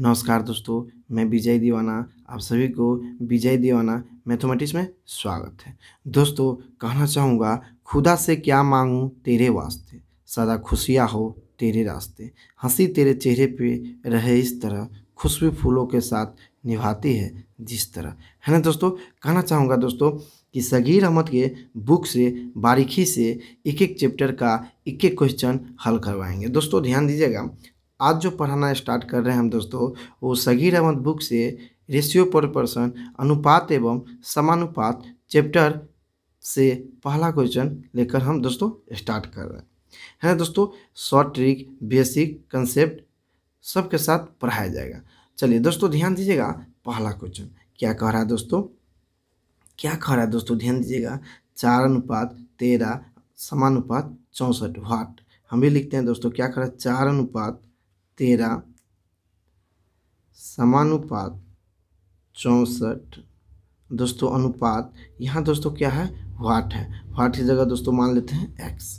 नमस्कार दोस्तों मैं विजय दीवाना आप सभी को विजय दीवाना मैथमेटिक्स में स्वागत है दोस्तों कहना चाहूँगा खुदा से क्या मांगूँ तेरे वास्ते सदा खुशियाँ हो तेरे रास्ते हंसी तेरे चेहरे पे रहे इस तरह खुशबू फूलों के साथ निभाती है जिस तरह है ना दोस्तों कहना चाहूँगा दोस्तों कि सगीर अहमद के बुक से बारीकी से एक एक चैप्टर का एक एक क्वेश्चन हल करवाएंगे दोस्तों ध्यान दीजिएगा आज जो पढ़ाना स्टार्ट कर रहे हैं हम दोस्तों वो सगीर अहमद बुक से रेशियो पर पर्सन अनुपात एवं समानुपात चैप्टर से पहला क्वेश्चन लेकर हम दोस्तों स्टार्ट कर रहे हैं है दोस्तों शॉर्ट ट्रिक बेसिक कंसेप्ट सबके साथ पढ़ाया जाएगा चलिए दोस्तों ध्यान दीजिएगा पहला क्वेश्चन क्या कह रहा है दोस्तों क्या कह रहा है दोस्तों ध्यान दीजिएगा चार अनुपात तेरह समानुपात चौंसठ वाट हम भी लिखते हैं दोस्तों क्या कह रहा है चार अनुपात तेरह समानुपात चौंसठ दोस्तों अनुपात यहाँ दोस्तों क्या है वाट है वाट की जगह दोस्तों मान लेते हैं एक्स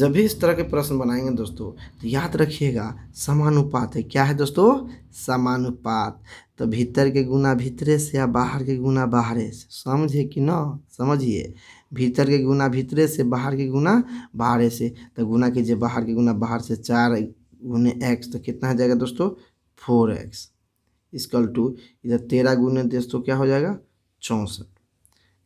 जब भी इस तरह के प्रश्न बनाएंगे दोस्तों तो याद रखिएगा समानुपात है क्या है दोस्तों समानुपात तो भीतर के गुना भीतरे से या बाहर के गुना बाहरे से समझे कि ना समझिए भीतर के गुना भीतरे से बाहर के गुना बाहरे से तो गुना कीजिए बाहर के गुना बाहर से चार गुने एक्स तो कितना आ जाएगा दोस्तों फोर एक्स इसकल टू इधर तेरह गुने दोस्तों क्या हो जाएगा चौंसठ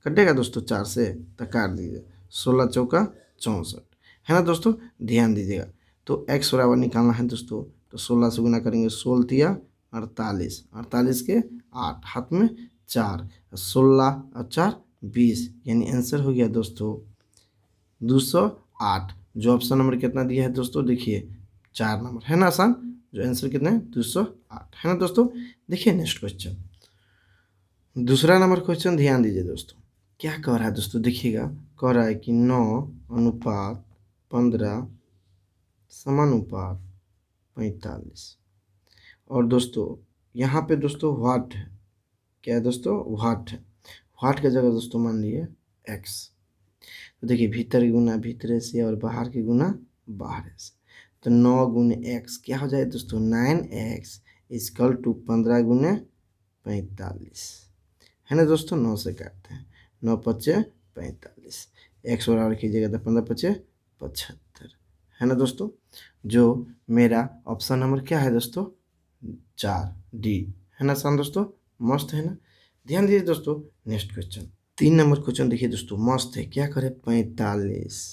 कटेगा दोस्तों चार से तो काट दीजिए सोलह चौका चौंसठ है ना दोस्तों ध्यान दीजिएगा तो एक्स बराबर निकालना है दोस्तों तो सोलह से गुना करेंगे सोलह तिया अड़तालीस अड़तालीस के आठ हाथ में चार सोलह और चार बीस यानी आंसर हो गया दोस्तों दो सौ आठ जो ऑप्शन नंबर कितना दिया है दोस्तों देखिए चार नंबर है ना आसान जो आंसर कितने दो सौ आठ है ना दोस्तों देखिए नेक्स्ट क्वेश्चन दूसरा नंबर क्वेश्चन ध्यान दीजिए दोस्तों क्या कह रहा है दोस्तों देखिएगा कह रहा है कि नौ अनुपात पंद्रह समानुपात पैंतालीस और दोस्तों यहाँ पे दोस्तों व्हाट है क्या है दोस्तों व्हाट है व्हाट का जगह दोस्तों मान लिए एक्स तो देखिए भीतर के गुना भीतरे से और बाहर के गुना बाहर से तो नौ गुने एक्स क्या हो जाए दोस्तों नाइन एक्स इजकल टू पंद्रह गुने पैंतालीस है ना दोस्तों नौ से काटते हैं नौ पच्चे पैंतालीस एक्स बराबर कीजिएगा तो पंद्रह पच्चे पचहत्तर है ना दोस्तों जो मेरा ऑप्शन नंबर क्या है दोस्तों चार डी है ना आसान दोस्तों मस्त है ना ध्यान दीजिए दोस्तों नेक्स्ट क्वेश्चन तीन नंबर क्वेश्चन देखिए दोस्तों मस्त है क्या करे पैंतालीस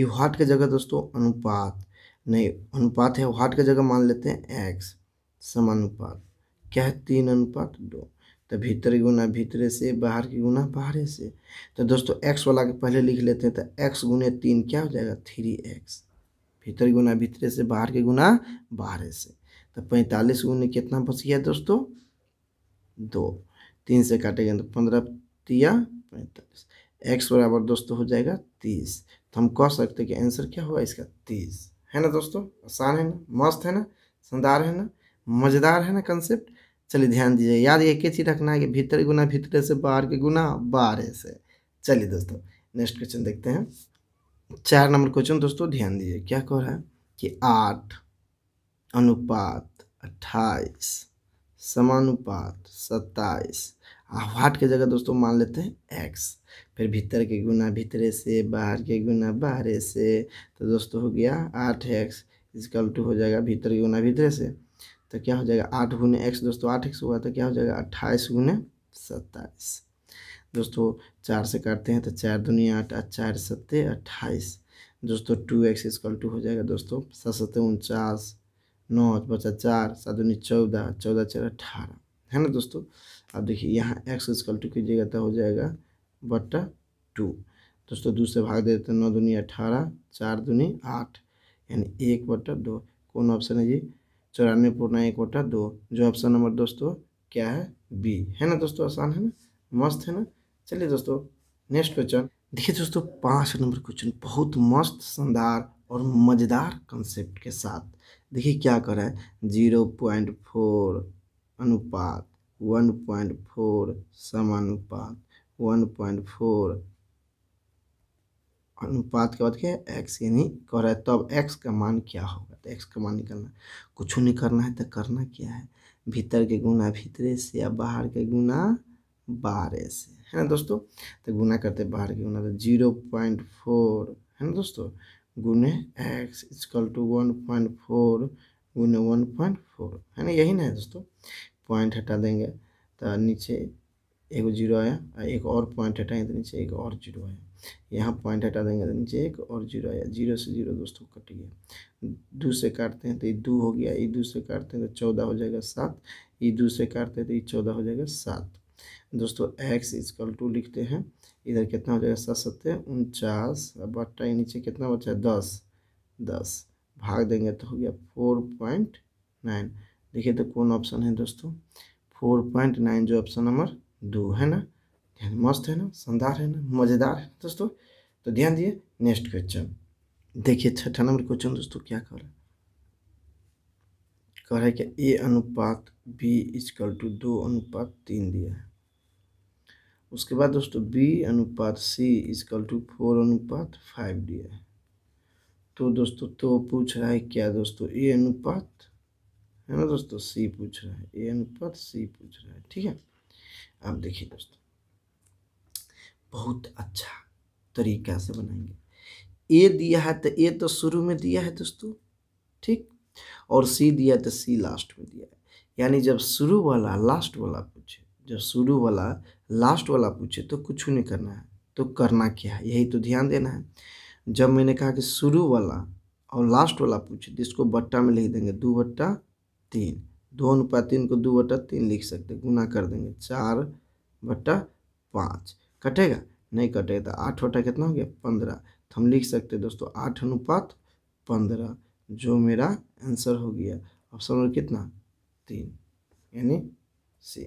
यू हाट के जगह दोस्तों अनुपात नहीं अनुपात है वाट का जगह मान लेते हैं एक्स समानुपात क्या है तीन अनुपात दो तो भीतर गुना भीतरे से बाहर की गुना बाहर से तो दोस्तों एक्स वाला के पहले लिख लेते हैं तो एक्स गुने तीन क्या हो जाएगा थ्री एक्स भीतर गुना भीतरे से बाहर के गुना बाहर से तो पैंतालीस गुने कितना बच गया दोस्तों दो तीन से काटेगा तो पंद्रह तिया पैंतालीस एक्स बराबर दोस्तों हो जाएगा तीस तो हम कह सकते कि आंसर क्या होगा इसका तीस है ना दोस्तों आसान है ना मस्त है ना शानदार है ना मज़ेदार है ना कंसेप्ट चलिए ध्यान दीजिए याद एक ही चीज़ रखना है कि भीतर गुना भीतरे से बाहर के गुना बाहर से चलिए दोस्तों नेक्स्ट क्वेश्चन देखते हैं चार नंबर क्वेश्चन दोस्तों ध्यान दीजिए क्या कह रहा है कि आठ अनुपात अट्ठाईस समानुपात सत्ताईस व्हाट के जगह दोस्तों मान लेते हैं एक्स फिर भीतर के गुना भीतरे से बाहर के गुना बाहर से तो दोस्तों हो गया आठ एक्स इजकल टू हो जाएगा भीतर के गुना भीतरे से तो क्या हो जाएगा आठ गुने एक्स दोस्तों आठ एक्स हुआ तो क्या हो जाएगा अट्ठाईस गुने सत्ताईस दोस्तों चार से काटते हैं तो चार दुनिया आठ चार सत्ते अट्ठाईस दोस्तों टू एक्स इजकल टू हो जाएगा दोस्तों सात सत्ते उनचास नौ पचास चार सात दुनिया चौदह चौदह चार अठारह है ना दोस्तों अब देखिए यहाँ एक्स स्कल टू कीजिएगा तो हो जाएगा बट्टा टू दोस्तों दो से भाग देते हैं नौ दूनी अठारह चार दूनी आठ यानी एक बट्टा दो कौन ऑप्शन है जी चौरानवे पूर्णा एक बट्टा दो जो ऑप्शन नंबर दोस्तों क्या है बी है ना दोस्तों आसान है ना मस्त है ना चलिए दोस्तों नेक्स्ट क्वेश्चन देखिए दोस्तों पाँच नंबर क्वेश्चन बहुत मस्त शानदार और मज़ेदार कंसेप्ट के साथ देखिए क्या करा है जीरो पॉइंट फोर अनुपात वन पॉइंट फोर समानुपात वन पॉइंट फोर अनुपात के बाद क्या है एक्स यानी कह रहा है तब अब एक्स का मान क्या होगा तो एक्स का मान निकालना कुछ नहीं करना है तो करना क्या है भीतर के गुना भीतरे से या बाहर के गुना बारह से है ना दोस्तों तो गुना करते बाहर के गुना तो जीरो पॉइंट फोर है ना दोस्तों गुने X equal to one point four गुने वन पॉइंट फोर है ना यही ना है दोस्तों पॉइंट हटा देंगे तो नीचे एक जीरो आया एक और पॉइंट हटाएंगे तो नीचे एक और जीरो आया यहाँ पॉइंट हटा देंगे तो नीचे एक और जीरो आया जीरो से जीरो दोस्तों कट गया दो से काटते हैं तो ये दो हो गया ये दो से काटते हैं तो चौदह हो जाएगा सात ये दो से काटते हैं तो ये चौदह हो जाएगा सात दोस्तों एक्स इजकल टू लिखते हैं इधर कितना हो जाएगा सात सत्तर उनचास बट्टा नीचे कितना बचा दस दस भाग देंगे तो हो गया फोर पॉइंट नाइन देखिए तो कौन ऑप्शन है दोस्तों फोर पॉइंट नाइन जो ऑप्शन नंबर दो है ना ध्यान मस्त है ना शानदार है ना मज़ेदार है दोस्तों तो ध्यान दिए नेक्स्ट क्वेश्चन देखिए छठा नंबर क्वेश्चन दोस्तों क्या कर रहा है कह रहा है कि ए अनुपात बी इजकल टू दो अनुपात तीन दिया है उसके बाद दोस्तों बी अनुपात सी इजकल टू फोर अनुपात फाइव दिया है तो दोस्तों तो पूछ रहा है क्या दोस्तों ए अनुपात है ना दोस्तों सी पूछ रहा है ए अनुपात सी पूछ रहा है ठीक है आप देखिए दोस्तों बहुत अच्छा तरीका से बनाएंगे ए दिया है तो ए तो शुरू में दिया है दोस्तों ठीक और सी दिया तो सी लास्ट में दिया है यानी जब शुरू वाला लास्ट वाला पूछे जब शुरू वाला लास्ट वाला पूछे तो कुछ नहीं करना है तो करना क्या है यही तो ध्यान देना है जब मैंने कहा कि शुरू वाला और लास्ट वाला पूछे तो इसको बट्टा में लिख देंगे दो बट्टा तीन दो अनुपात तीन को दो बटा तीन लिख सकते गुना कर देंगे चार बटा पाँच कटेगा नहीं कटेगा तो आठ बटा कितना हो गया पंद्रह तो हम लिख सकते दोस्तों आठ अनुपात पंद्रह जो मेरा आंसर हो गया ऑप्शन नंबर कितना तीन यानी सी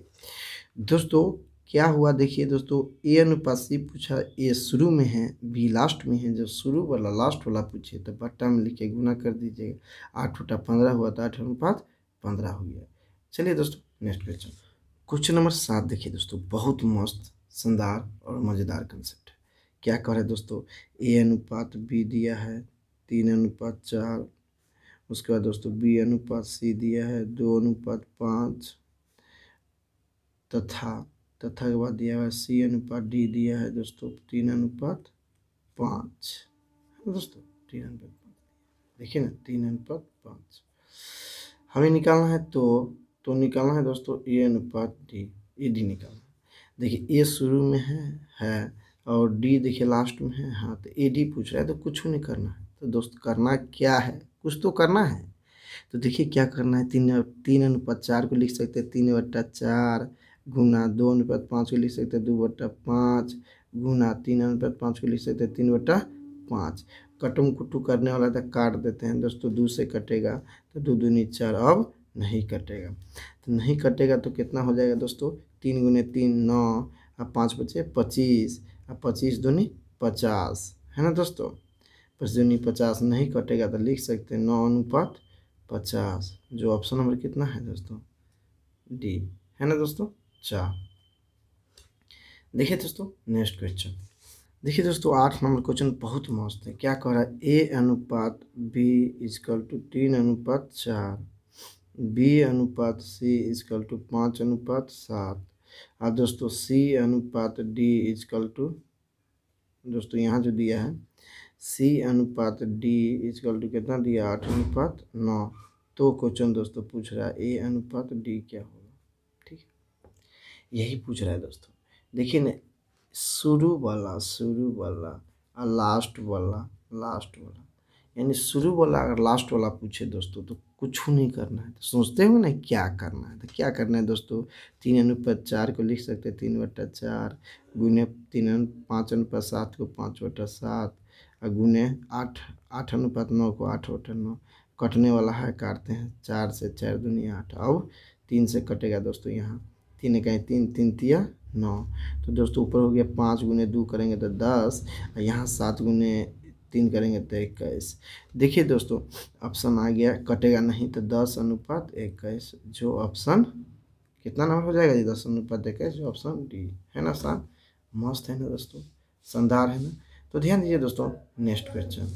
दोस्तों क्या हुआ देखिए दोस्तों ए अनुपात सी पूछा ए शुरू में है बी लास्ट में है जब शुरू वाला लास्ट वाला पूछे तो बट्टा में लिखे गुना कर दीजिएगा आठ बटा पंद्रह हुआ तो आठ अनुपात पंद्रह हो गया चलिए दोस्तों नेक्स्ट क्वेश्चन क्वेश्चन नंबर सात देखिए दोस्तों बहुत मस्त शानदार और मज़ेदार कंसेप्ट है क्या कर है दोस्तों ए अनुपात बी दिया है तीन अनुपात चार उसके बाद दोस्तों बी अनुपात सी दिया है दो अनुपात पाँच तथा तथा के बाद दिया है सी अनुपात डी दिया है दोस्तों तीन अनुपात पाँच दोस्तों तीन अनुपात पाँच देखिए ना तीन अनुपात पाँच हमें निकालना है तो तो निकालना है दोस्तों ए अनुपात डी ए डी निकालना है देखिए ए शुरू में है है और डी देखिए लास्ट में है हाँ तो ए डी पूछ रहा है तो कुछ नहीं करना है तो दोस्त करना क्या है कुछ तो करना है तो देखिए क्या करना है तीन तीन अनुपात चार को लिख सकते हैं तीन बट्टा चार गुना दो अनुपात पाँच को लिख सकते हैं दो बट्टा पाँच गुना तीन अनुपात पाँच को लिख सकते हैं तीन बट्टा पाँच कटुम कुटू करने वाला था काट देते हैं दोस्तों दो से कटेगा तो दो दूनी चार अब नहीं कटेगा तो नहीं कटेगा तो कितना हो जाएगा दोस्तों तीन गुने तीन नौ और पाँच बचे पच्चीस और पच्चीस दूनी पचास है ना दोस्तों पच्चीस दूनी पचास नहीं कटेगा तो लिख सकते हैं नौ अनुपात पचास जो ऑप्शन नंबर कितना है दोस्तों डी है ना दोस्तों चार देखिए दोस्तों नेक्स्ट क्वेश्चन देखिए दोस्तों आठ नंबर क्वेश्चन बहुत मस्त है क्या कह रहा है ए अनुपात बी इजकल टू तीन अनुपात चार बी अनुपात सी इजकल टू पाँच अनुपात सात और दोस्तों सी अनुपात डी इजकल टू दोस्तों यहाँ जो दिया है सी अनुपात डी इजकल टू कितना दिया आठ अनुपात नौ तो क्वेश्चन दोस्तों पूछ रहा है ए अनुपात डी क्या होगा ठीक है यही पूछ रहा है दोस्तों देखिए ना शुरू वाला शुरू वाला और लास्ट वाला लास्ट वाला यानी शुरू वाला अगर लास्ट वाला पूछे दोस्तों तो कुछ नहीं करना है तो सोचते हो ना क्या करना है तो क्या करना है दोस्तों तीन अनुपात चार को लिख सकते हैं तीन बटा चार गुने तीन अनु पाँच अनुपात सात को पाँच बटा सात और गुने आठ आठ अनुपात नौ को आठ बटा नौ कटने वाला है काटते हैं चार से चार दुनिया आठ अब तीन से कटेगा दोस्तों यहाँ तीन इकाई तीन तीन तिया नौ तो दोस्तों ऊपर हो गया पाँच गुने दो करेंगे तो दस और यहाँ सात गुने तीन करेंगे तो इक्कीस देखिए दोस्तों ऑप्शन आ गया कटेगा नहीं तो दस अनुपात इक्कीस जो ऑप्शन कितना नंबर हो जाएगा जी दस अनुपात इक्कीस जो ऑप्शन डी है ना सर मस्त है ना दोस्तों शानदार है ना तो ध्यान दीजिए दोस्तों नेक्स्ट क्वेश्चन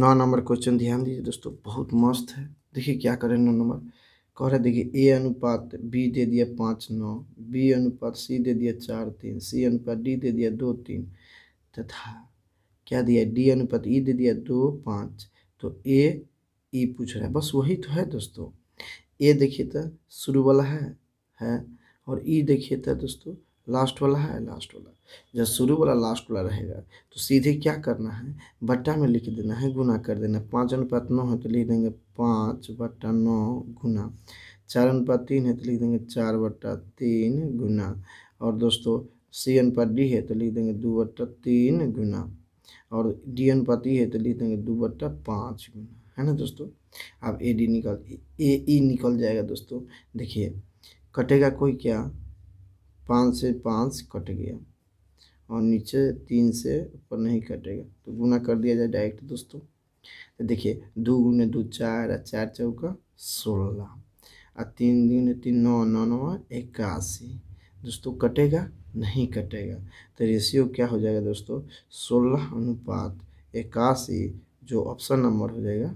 नौ नंबर क्वेश्चन ध्यान दीजिए दोस्तों बहुत मस्त है देखिए क्या करें नौ नंबर कह रहे देखिए ए अनुपात बी दे दिया पाँच नौ बी अनुपात सी दे दिया चार तीन सी अनुपात डी दे दिया दो तीन तथा क्या दिया डी अनुपात ई e दे दिया दो पाँच तो ए ई e पूछ रहा है बस वही तो है दोस्तों ए देखिए तो शुरू वाला है है और ई e देखिए तो दोस्तों लास्ट वाला है लास्ट वाला जब शुरू वाला लास्ट वाला रहेगा तो सीधे क्या करना है बट्टा में लिख देना है गुना कर देना पाँच अनुपात नौ है तो लिख देंगे पाँच बट्टा नौ गुना चार अनुपात तीन है तो लिख देंगे चार बट्टा तीन गुना और दोस्तों सी अनुपात डी है तो लिख देंगे दो बट्टा तीन गुना और डी अनुपात ई है तो लिख देंगे दो बट्टा पाँच गुना है ना दोस्तों अब ए डी निकल ए ई निकल जाएगा दोस्तों देखिए कटेगा कोई क्या पाँच से पाँच कट गया और नीचे तीन से ऊपर नहीं कटेगा तो गुना कर दिया जाए डायरेक्ट दोस्तों तो देखिए दो गुने दो चार चार चौका सोलह और तीन गुने तीन नौ नौ नौ इक्यासी दोस्तों कटेगा नहीं कटेगा तो रेशियो क्या हो जाएगा दोस्तों सोलह अनुपात इक्यासी जो ऑप्शन नंबर हो जाएगा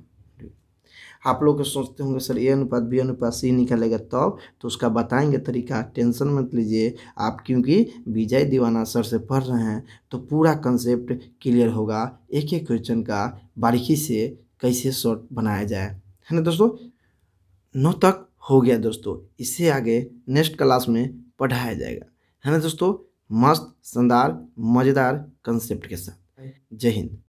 आप लोग सोचते होंगे सर ए अनुपात बी अनुपात सी निकलेगा तब तो, तो उसका बताएंगे तरीका टेंशन मत लीजिए आप क्योंकि विजय दीवाना सर से पढ़ रहे हैं तो पूरा कंसेप्ट क्लियर होगा एक एक क्वेश्चन का बारीकी से कैसे शॉर्ट बनाया जाए है ना दोस्तों नौ तक हो गया दोस्तों इससे आगे नेक्स्ट क्लास में पढ़ाया जाएगा है ना दोस्तों मस्त शानदार मज़ेदार कंसेप्ट के साथ जय हिंद